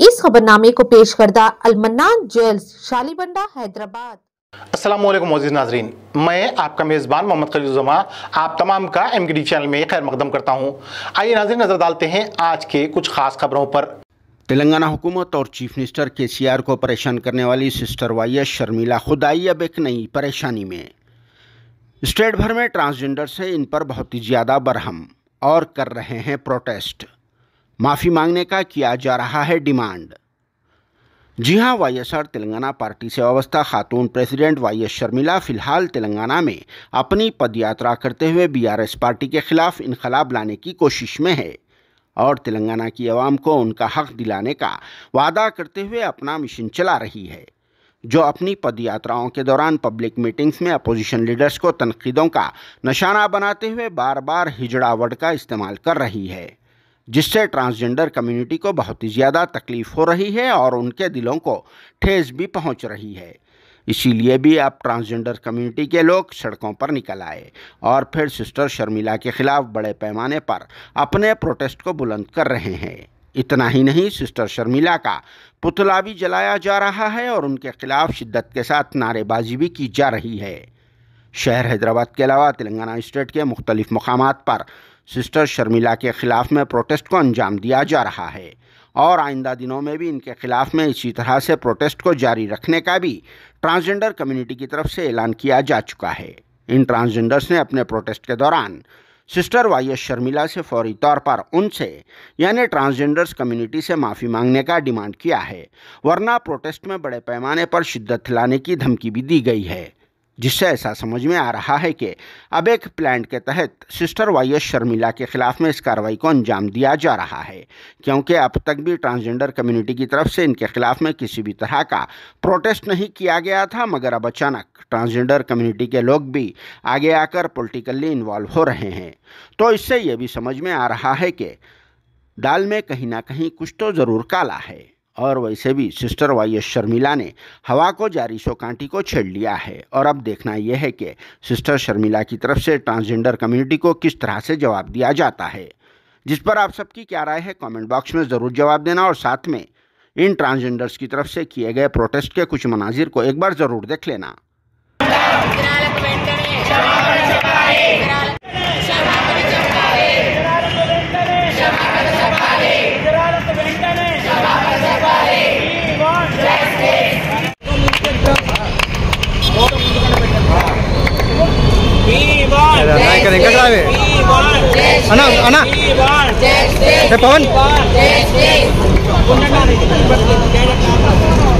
इस खबरनामे को पेश करदा अलमन्ना ज्वेल्स शालीबंडा हैदराबाद असलम मोज़ नाजरीन मैं आपका मेज़बान मोहम्मद खलीजुमा आप तमाम का एम चैनल में खैर मकदम करता हूँ आइए नाजरीन नज़र डालते हैं आज के कुछ ख़ास खबरों पर तेलंगाना हुकूमत और चीफ मिनिस्टर के सी आर को परेशान करने वाली सिस्टर वाइय शर्मिला खुदाई अब एक नई परेशानी में स्टेट भर में ट्रांसजेंडर से इन पर बहुत ही ज़्यादा बरहम और कर रहे हैं प्रोटेस्ट माफ़ी मांगने का किया जा रहा है डिमांड जी हां वाईएसआर तेलंगाना पार्टी से अवस्था खातून प्रेसिडेंट वाई एस शर्मिला फिलहाल तेलंगाना में अपनी पदयात्रा करते हुए बीआरएस पार्टी के खिलाफ इनकलाब लाने की कोशिश में है और तेलंगाना की आवाम को उनका हक दिलाने का वादा करते हुए अपना मिशन चला रही है जो अपनी पदयात्राओं के दौरान पब्लिक मीटिंग्स में अपोजिशन लीडर्स को तनकीदों का निशाना बनाते हुए बार बार हिजड़ावड का इस्तेमाल कर रही है जिससे ट्रांसजेंडर कम्युनिटी को बहुत ही ज़्यादा तकलीफ हो रही है और उनके दिलों को ठेस भी पहुंच रही है इसीलिए भी अब ट्रांसजेंडर कम्युनिटी के लोग सड़कों पर निकल आए और फिर सिस्टर शर्मिला के खिलाफ बड़े पैमाने पर अपने प्रोटेस्ट को बुलंद कर रहे हैं इतना ही नहीं सिस्टर शर्मिला का पुतला भी जलाया जा रहा है और उनके खिलाफ शिद्दत के साथ नारेबाजी भी की जा रही है शहर हैदराबाद के अलावा तेलंगाना स्टेट के मुख्तलिफ मकाम पर सिस्टर शर्मिला के ख़िलाफ़ में प्रोटेस्ट को अंजाम दिया जा रहा है और आइंदा दिनों में भी इनके ख़िलाफ़ में इसी तरह से प्रोटेस्ट को जारी रखने का भी ट्रांसजेंडर कम्युनिटी की तरफ से ऐलान किया जा चुका है इन ट्रांसजेंडर्स ने अपने प्रोटेस्ट के दौरान सिस्टर वाई शर्मिला से फौरी तौर पर उनसे यानी ट्रांसजेंडर्स कम्युनिटी से माफ़ी मांगने का डिमांड किया है वरना प्रोटेस्ट में बड़े पैमाने पर शिद्दत लाने की धमकी भी दी गई है जिससे ऐसा समझ में आ रहा है कि अब एक प्लांट के तहत सिस्टर वाई एस शर्मिला के खिलाफ में इस कार्रवाई को अंजाम दिया जा रहा है क्योंकि अब तक भी ट्रांसजेंडर कम्युनिटी की तरफ से इनके खिलाफ में किसी भी तरह का प्रोटेस्ट नहीं किया गया था मगर अब अचानक ट्रांसजेंडर कम्युनिटी के लोग भी आगे आकर पोलिटिकली इन्वॉल्व हो रहे हैं तो इससे ये भी समझ में आ रहा है कि दाल में कहीं ना कहीं कुछ तो ज़रूर काला है और वैसे भी सिस्टर वाई एस शर्मिला ने हवा को जारी सो कांटी को छेड़ लिया है और अब देखना यह है कि सिस्टर शर्मिला की तरफ से ट्रांसजेंडर कम्युनिटी को किस तरह से जवाब दिया जाता है जिस पर आप सबकी क्या राय है कमेंट बॉक्स में ज़रूर जवाब देना और साथ में इन ट्रांसजेंडर्स की तरफ से किए गए प्रोटेस्ट के कुछ मनाजिर को एक बार ज़रूर देख लेना इधर ट्राई करेंगे ड्राइवे अना अना पवन